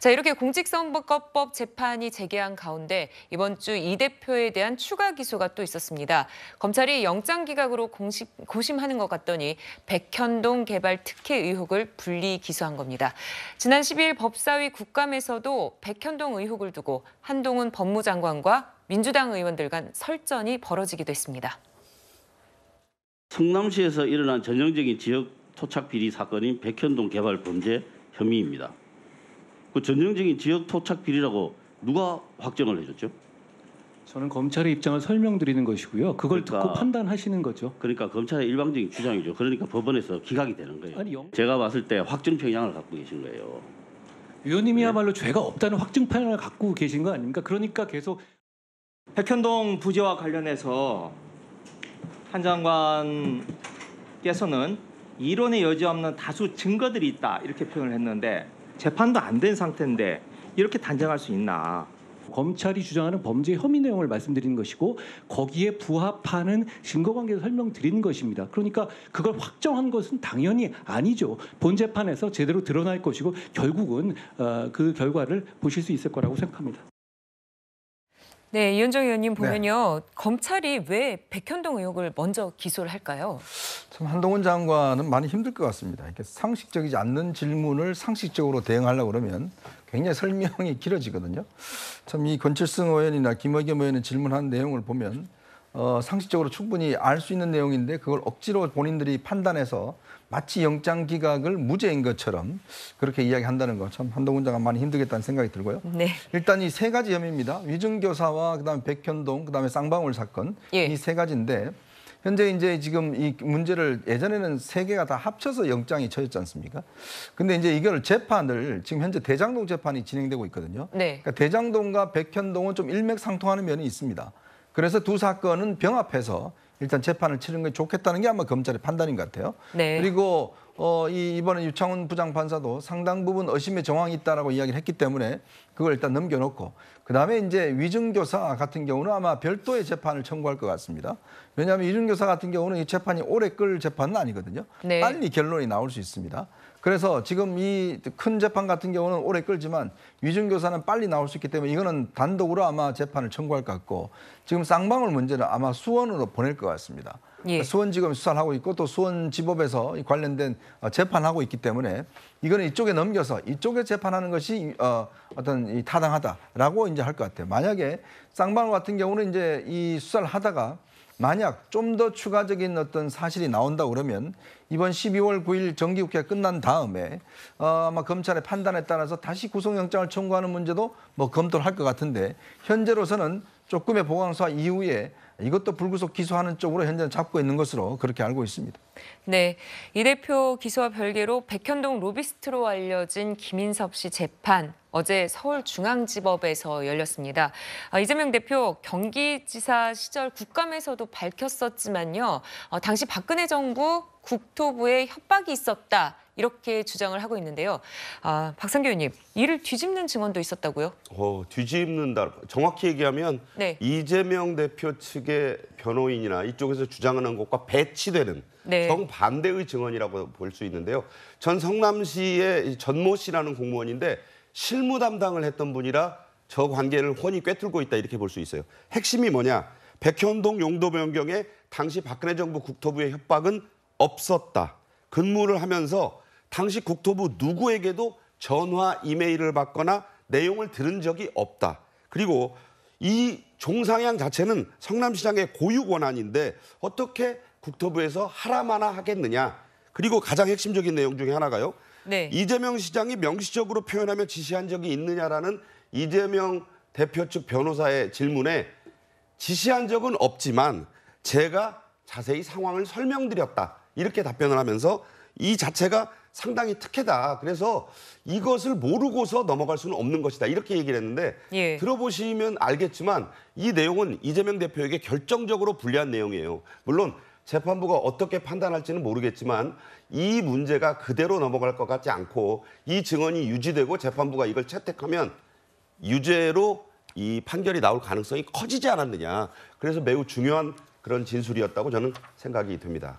자, 이렇게 공직선거법 재판이 재개한 가운데 이번 주 이 대표에 대한 추가 기소가 또 있었습니다. 검찰이 영장 기각으로 공식, 고심하는 것 같더니 백현동 개발 특혜 의혹을 분리 기소한 겁니다. 지난 12일 법사위 국감에서도 백현동 의혹을 두고 한동훈 법무장관과 민주당 의원들 간 설전이 벌어지기도 했습니다. 성남시에서 일어난 전형적인 지역 토착 비리 사건인 백현동 개발 범죄 혐의입니다. 그 전형적인 지역 토착 비리라고 누가 확정을 해줬죠? 저는 검찰의 입장을 설명드리는 것이고요. 그걸 그러니까, 듣고 판단하시는 거죠. 그러니까 검찰의 일방적인 주장이죠. 그러니까 법원에서 기각이 되는 거예요. 아니, 영... 제가 봤을 때 확정 평양을 갖고 계신 거예요. 위원님이야말로 네. 죄가 없다는 확정 편향을 갖고 계신 거 아닙니까? 그러니까 계속 백현동 부재와 관련해서 한 장관께서는 이론의 여지 없는 다수 증거들이 있다 이렇게 표현을 했는데 재판도 안 된 상태인데 이렇게 단정할 수 있나? 검찰이 주장하는 범죄 혐의 내용을 말씀드린 것이고 거기에 부합하는 증거관계를 설명드린 것입니다. 그러니까 그걸 확정한 것은 당연히 아니죠. 본 재판에서 제대로 드러날 것이고 결국은 어, 그 결과를 보실 수 있을 거라고 생각합니다. 네, 이현정 의원님 네. 보면요. 네. 검찰이 왜 백현동 의혹을 먼저 기소를 할까요? 참 한동훈 장관은 많이 힘들 것 같습니다. 이렇게 상식적이지 않는 질문을 상식적으로 대응하려고 그러면 굉장히 설명이 길어지거든요. 참 이 권칠승 의원이나 김의겸 의원이 질문한 내용을 보면 어, 상식적으로 충분히 알 수 있는 내용인데 그걸 억지로 본인들이 판단해서 마치 영장 기각을 무죄인 것처럼 그렇게 이야기한다는 것참 한동훈 장관 많이 힘들겠다는 생각이 들고요. 네. 일단 이 세 가지 혐의입니다. 위증교사와 그다음에 백현동 그다음에 쌍방울 사건 예. 이세 가지인데 현재 이제 지금 이 문제를 예전에는 세 개가 다 합쳐서 영장이 쳐졌지 않습니까? 근데 이제 이걸 재판을 지금 현재 대장동 재판이 진행되고 있거든요. 네. 그러니까 대장동과 백현동은 좀 일맥상통하는 면이 있습니다. 그래서 두 사건은 병합해서 일단 재판을 치는 게 좋겠다는 게 아마 검찰의 판단인 것 같아요. 네. 그리고 어, 이, 이번에 유창훈 부장판사도 상당 부분 의심의 정황이 있다라고 이야기를 했기 때문에 그걸 일단 넘겨놓고 그다음에 이제 위증교사 같은 경우는 아마 별도의 재판을 청구할 것 같습니다. 왜냐하면 위증교사 같은 경우는 이 재판이 오래 끌 재판은 아니거든요. 네. 빨리 결론이 나올 수 있습니다. 그래서 지금 이 큰 재판 같은 경우는 오래 끌지만 위증교사는 빨리 나올 수 있기 때문에 이거는 단독으로 아마 재판을 청구할 것 같고 지금 쌍방울 문제는 아마 수원으로 보낼 것 같습니다. 예. 수원지검 수사를 하고 있고 또 수원지법에서 관련된 어, 재판하고 있기 때문에 이거는 이쪽에 넘겨서 이쪽에 재판하는 것이 어, 어떤 타당하다라고 이제 할 것 같아요. 만약에 쌍방울 같은 경우는 이제 이 수사를 하다가 만약 좀 더 추가적인 어떤 사실이 나온다 그러면 이번 12월 9일 정기국회가 끝난 다음에 어, 아마 검찰의 판단에 따라서 다시 구속영장을 청구하는 문제도 뭐 검토를 할 것 같은데 현재로서는 조금의 보강수사 이후에 이것도 불구속 기소하는 쪽으로 현재 잡고 있는 것으로 그렇게 알고 있습니다. 네, 이 대표 기소와 별개로 백현동 로비스트로 알려진 김인섭 씨 재판 어제 서울중앙지법에서 열렸습니다. 아, 이재명 대표 경기지사 시절 국감에서도 밝혔었지만요. 어, 당시 박근혜 정부 국토부의 협박이 있었다. 이렇게 주장을 하고 있는데요. 아, 박상규 의원님, 이를 뒤집는 증언도 있었다고요? 어, 뒤집는다. 정확히 얘기하면 네. 이재명 대표 측의 변호인이나 이쪽에서 주장하는 것과 배치되는 네. 정반대의 증언이라고 볼 수 있는데요. 전 성남시의 전 모 씨라는 공무원인데 실무 담당을 했던 분이라 저 관계를 훤히 꿰뚫고 있다 이렇게 볼 수 있어요. 핵심이 뭐냐? 백현동 용도 변경에 당시 박근혜 정부 국토부의 협박은 없었다. 근무를 하면서 당시 국토부 누구에게도 전화, 이메일을 받거나 내용을 들은 적이 없다. 그리고 이 종상향 자체는 성남시장의 고유 권한인데 어떻게 국토부에서 하라마나 하겠느냐. 그리고 가장 핵심적인 내용 중에 하나가요. 네. 이재명 시장이 명시적으로 표현하며 지시한 적이 있느냐라는 이재명 대표 측 변호사의 질문에 지시한 적은 없지만 제가 자세히 상황을 설명드렸다. 이렇게 답변을 하면서 이 자체가 상당히 특혜다. 그래서 이것을 모르고서 넘어갈 수는 없는 것이다. 이렇게 얘기를 했는데 예. 들어보시면 알겠지만 이 내용은 이재명 대표에게 결정적으로 불리한 내용이에요. 물론 재판부가 어떻게 판단할지는 모르겠지만 이 문제가 그대로 넘어갈 것 같지 않고 이 증언이 유지되고 재판부가 이걸 채택하면 유죄로 이 판결이 나올 가능성이 커지지 않았느냐. 그래서 매우 중요한 그런 진술이었다고 저는 생각이 듭니다.